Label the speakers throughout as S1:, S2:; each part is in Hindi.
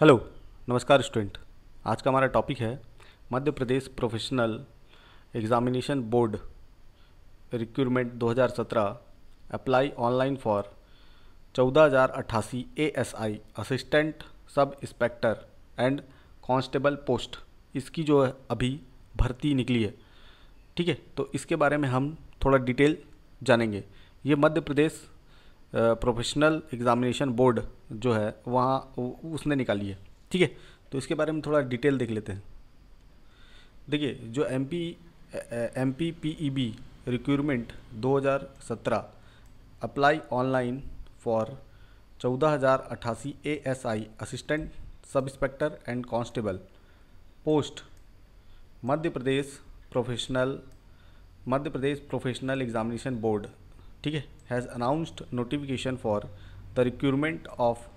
S1: हेलो नमस्कार स्टूडेंट आज का हमारा टॉपिक है Madhya Pradesh professional examination board recruitment 2017 apply online for चौदह हज़ार अट्ठासी S I assistant sub inspector and constable post इसकी जो है अभी भर्ती निकली है ठीक है तो इसके बारे में हम थोड़ा डिटेल जानेंगे ये Madhya Pradesh professional examination board जो है वहाँ उसने निकाली है ठीक है तो इसके बारे में थोड़ा डिटेल देख लेते हैं देखिए जो M P M P P E B हज़ार सत्रह अप्लाई ऑनलाइन फॉर चौदह हज़ार अट्ठासी A S I assistant sub inspector and constable post Madhya Pradesh professional Madhya Pradesh professional examination board ठीक है has announced notification for the recruitment of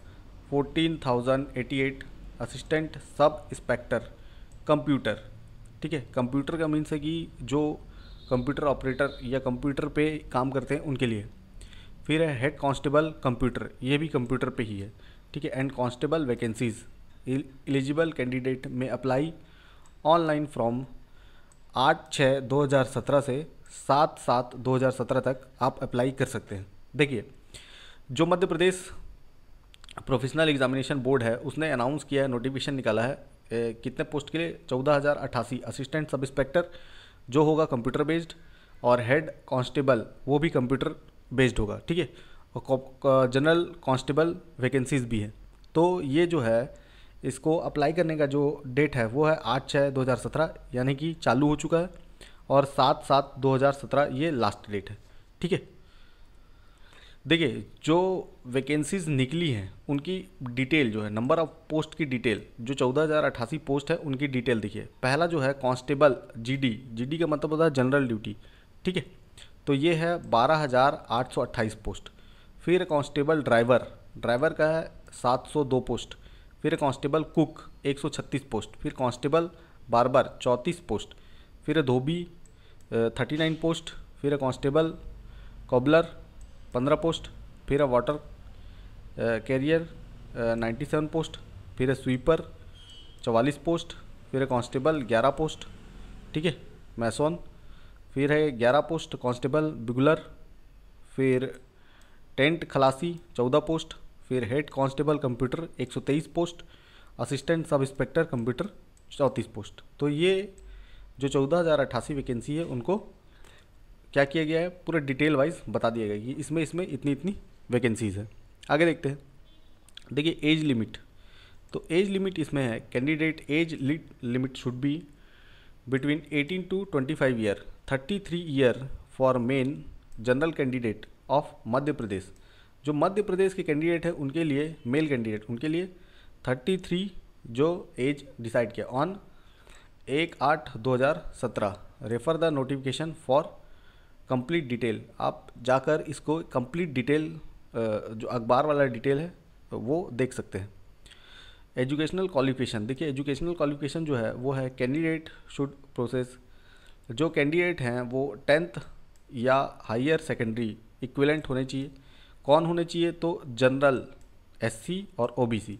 S1: 14,088 assistant sub inspector computer ठीक है कंप्यूटर का मीन्स है कि जो कंप्यूटर ऑपरेटर या कंप्यूटर पे काम करते हैं उनके लिए फिर है हेड कांस्टेबल कंप्यूटर ये भी कंप्यूटर पे ही है ठीक है and constable vacancies eligible candidate may apply online from आठ छः दो हज़ार सत्रह से सात सात दो हज़ार सत्रह तक आप अप्लाई कर सकते हैं देखिए जो Madhya Pradesh professional examination board है उसने अनाउंस किया है नोटिफिकेशन निकाला है ए, कितने पोस्ट के लिए चौदह हज़ार अट्ठासी असिस्टेंट सब इंस्पेक्टर जो होगा कंप्यूटर बेस्ड और हेड कांस्टेबल वो भी कंप्यूटर बेस्ड होगा ठीक है और जनरल कांस्टेबल वैकेंसीज भी हैं तो ये जो है इसको अप्लाई करने का जो डेट है वो है आठ छः दो हज़ार सत्रह यानी कि चालू हो चुका है और सात सात दो हज़ार सत्रह ये लास्ट डेट है ठीक है देखिए जो वैकेंसीज निकली हैं उनकी डिटेल जो है नंबर ऑफ पोस्ट की डिटेल जो चौदह हज़ार अट्ठासी पोस्ट है उनकी डिटेल देखिए पहला जो है कांस्टेबल जीडी जीडी का मतलब होता है जनरल ड्यूटी ठीक है तो ये है बारह हज़ार आठ सौ अट्ठाईस पोस्ट फिर कांस्टेबल ड्राइवर ड्राइवर का है सात सौ दो पोस्ट फिर कांस्टेबल कुक एक सौ छत्तीस पोस्ट फिर कांस्टेबल बारबर चौंतीस पोस्ट फिर धोबी थर्टी नाइन पोस्ट फिर कांस्टेबल कॉबलर पंद्रह पोस्ट फिर water carrier ninety seven post फिर स्वीपर चवालीस पोस्ट फिर कांस्टेबल ग्यारह पोस्ट ठीक है मैसोन फिर है ग्यारह पोस्ट कांस्टेबल बिगुलर फिर टेंट खलासी चौदह पोस्ट फिर हेड कांस्टेबल कंप्यूटर एक सौ तेईस post assistant sub inspector computer चौंतीस पोस्ट तो ये जो चौदह हज़ार अट्ठासी वैकेंसी है उनको क्या किया गया है पूरा डिटेल वाइज बता दिया गया कि इसमें इसमें इतनी इतनी वैकेंसीज़ है आगे देखते हैं देखिए एज लिमिट तो एज लिमिट इसमें है candidate age limit should be between 18 to 25 year thirty three year for men general candidate of Madhya Pradesh जो मध्य प्रदेश के कैंडिडेट हैं उनके लिए मेल कैंडिडेट उनके लिए 33 जो एज डिसाइड किया ऑन एक आठ दो हज़ार सत्रह refer the notification for complete detail आप जाकर इसको कंप्लीट डिटेल जो अखबार वाला डिटेल है वो देख सकते हैं एजुकेशनल क्वालिफिकेशन देखिए एजुकेशनल क्वालिफिकेशन जो है वो है कैंडिडेट शुड प्रोसेस जो कैंडिडेट हैं वो टेंथ या हायर सेकेंडरी इक्विलेंट होने चाहिए कौन होने चाहिए तो जनरल एससी और ओबीसी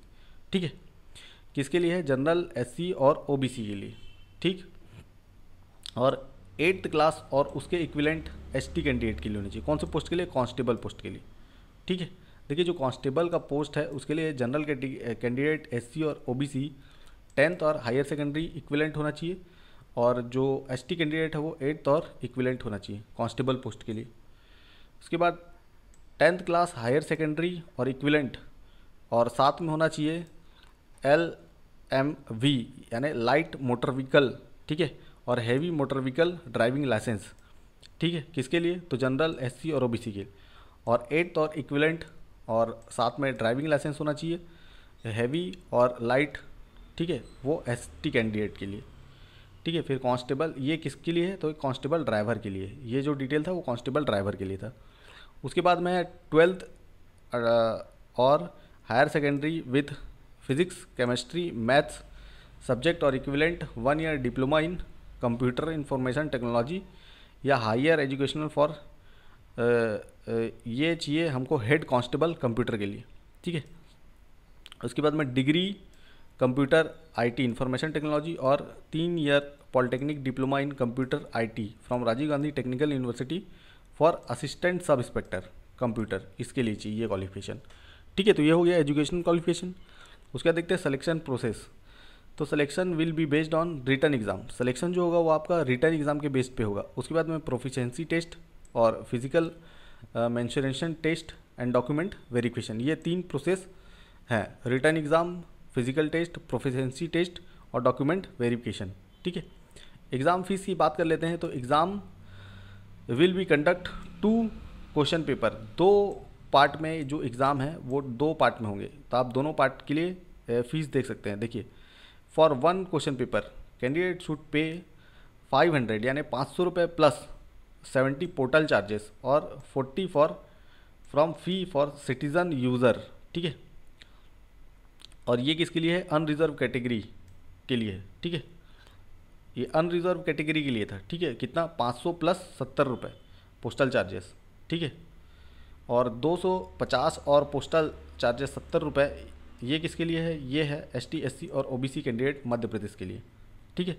S1: ठीक है किसके लिए है जनरल एससी और ओबीसी के लिए ठीक और एट्थ क्लास और उसके इक्विलेंट एसटी कैंडिडेट के लिए होनी चाहिए कौन से पोस्ट के लिए कांस्टेबल पोस्ट के लिए ठीक है देखिए जो कांस्टेबल का पोस्ट है उसके लिए जनरल कैंडिडेट एससी और ओबीसी टेंथ और हायर सेकेंडरी इक्विलेंट होना चाहिए और जो एसटी कैंडिडेट है वो एट्थ और इक्विलेंट होना चाहिए कॉन्स्टेबल पोस्ट के लिए उसके बाद टेंथ क्लास हायर सेकेंडरी और इक्विलेंट और साथ में होना चाहिए एल एम वी यानी लाइट मोटर व्हीकल ठीक है और heavy motor vehicle driving licence ठीक है किसके लिए तो जनरल एस और ओ के लिए और एट्थ और इक्विलेंट और साथ में ड्राइविंग लाइसेंस होना चाहिए हैवी और लाइट ठीक है वो एस कैंडिडेट के लिए ठीक है फिर कांस्टेबल ये किसके लिए है तो कांस्टेबल ड्राइवर के लिए ये जो डिटेल था वो कांस्टेबल ड्राइवर के लिए था उसके बाद में ट्वेल्थ और higher secondary with physics chemistry maths subject और equivalent one year diploma in computer information technology या हायर एजुकेशनल फॉर ये चाहिए हमको हेड कांस्टेबल कंप्यूटर के लिए ठीक है उसके बाद में degree computer IT information technology और तीन year polytechnic diploma in computer IT from Rajiv Gandhi technical university for assistant sub inspector computer इसके लिए चाहिए ये क्वालिफिकेशन ठीक है तो ये हो गया एजुकेशन क्वालिफिकेशन उसके बाद देखते हैं सिलेक्शन प्रोसेस तो selection will be based on written exam selection जो होगा वो आपका रिटर्न एग्जाम के बेस पे होगा उसके बाद में प्रोफिशेंसी टेस्ट और physical measurement test and document verification ये तीन प्रोसेस हैं written exam physical test proficiency test और डॉक्यूमेंट वेरिफिकेशन ठीक है एग्ज़ाम फीस की बात कर लेते हैं तो exam will be conduct to question paper दो पार्ट में जो एग्ज़ाम है वो दो पार्ट में होंगे तो आप दोनों पार्ट के लिए फ़ीस देख सकते हैं देखिए for one question paper candidate should pay five hundred यानी पाँच सौ रुपये प्लस सेवेंटी पोर्टल चार्जेस और forty for from fee for citizen user ठीक है और ये किसके लिए है अनरिजर्व कैटेगरी के लिए ठीक है ये अनरिजर्व कैटेगरी के लिए था ठीक है कितना पाँच सौ प्लस सत्तर रुपये पोस्टल चार्जेस ठीक है और 250 और पोस्टल चार्जेस सत्तर रुपये ये किसके लिए है ये है एस टी और ओ कैंडिडेट मध्य प्रदेश के लिए ठीक है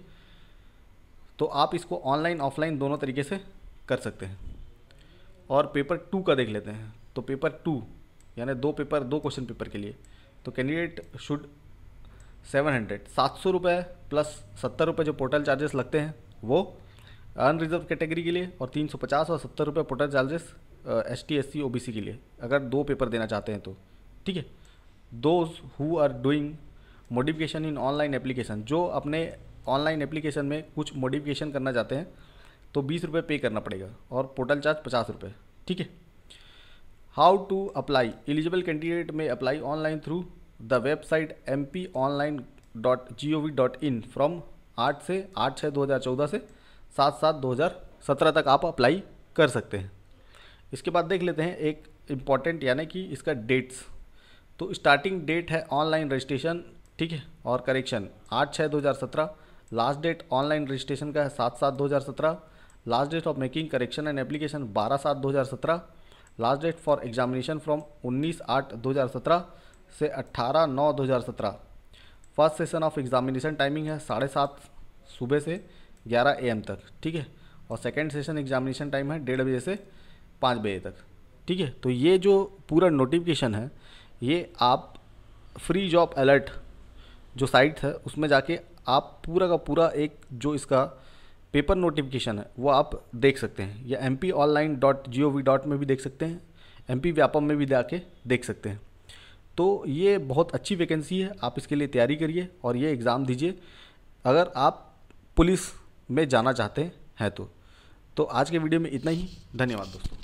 S1: तो आप इसको ऑनलाइन ऑफलाइन दोनों तरीके से कर सकते हैं और पेपर टू का देख लेते हैं तो पेपर टू यानी दो पेपर दो क्वेश्चन पेपर के लिए तो कैंडिडेट शुड सेवन हंड्रेड सात सौ रुपये प्लस सत्तर रुपये जो पोर्टल चार्जेस लगते हैं वो अनरिजर्व कैटेगरी के लिए और तीन सौ पचास और सत्तर रुपये portal charges S T S C O B C के लिए अगर दो पेपर देना चाहते हैं तो ठीक है those who are doing modification in online application जो अपने ऑनलाइन एप्लीकेशन में कुछ मोडिफिकेशन करना चाहते हैं तो बीस रुपये पे करना पड़ेगा और पोर्टल चार्ज पचास रुपये ठीक है how to apply eligible candidate may apply online through the website M P online dot G O V dot in from आठ से आठ छः दो हज़ार चौदह से सात सात दो हज़ार सत्रह तक आप अप्लाई कर सकते हैं इसके बाद देख लेते हैं एक इम्पॉर्टेंट यानी कि इसका डेट्स तो स्टार्टिंग डेट है ऑनलाइन रजिस्ट्रेशन ठीक है और करेक्शन आठ छः दो हज़ार सत्रह लास्ट डेट ऑनलाइन रजिस्ट्रेशन का है सात सात दो हज़ार सत्रह last date of making correction and application बारह सात दो हज़ार सत्रह last date for examination from उन्नीस आठ दो हज़ार सत्रह से अट्ठारह नौ दो हज़ार सत्रह first session of examination timing है साढ़े सात सुबह से ग्यारह ए तक ठीक है और सेकेंड सेशन एग्जामिनेशन टाइम है डेढ़ बजे से पाँच बजे तक ठीक है तो ये जो पूरा नोटिफिकेशन है ये आप फ्री जॉब अलर्ट जो साइट है उसमें जाके आप पूरा का पूरा एक जो इसका पेपर नोटिफिकेशन है वो आप देख सकते हैं या M P online dot G O V dot में भी देख सकते हैं एम पी व्यापम में भी जाके देख सकते हैं तो ये बहुत अच्छी वैकेंसी है आप इसके लिए तैयारी करिए और ये एग्ज़ाम दीजिए अगर आप पुलिस में जाना चाहते हैं तो तो आज के वीडियो में इतना ही धन्यवाद दोस्तों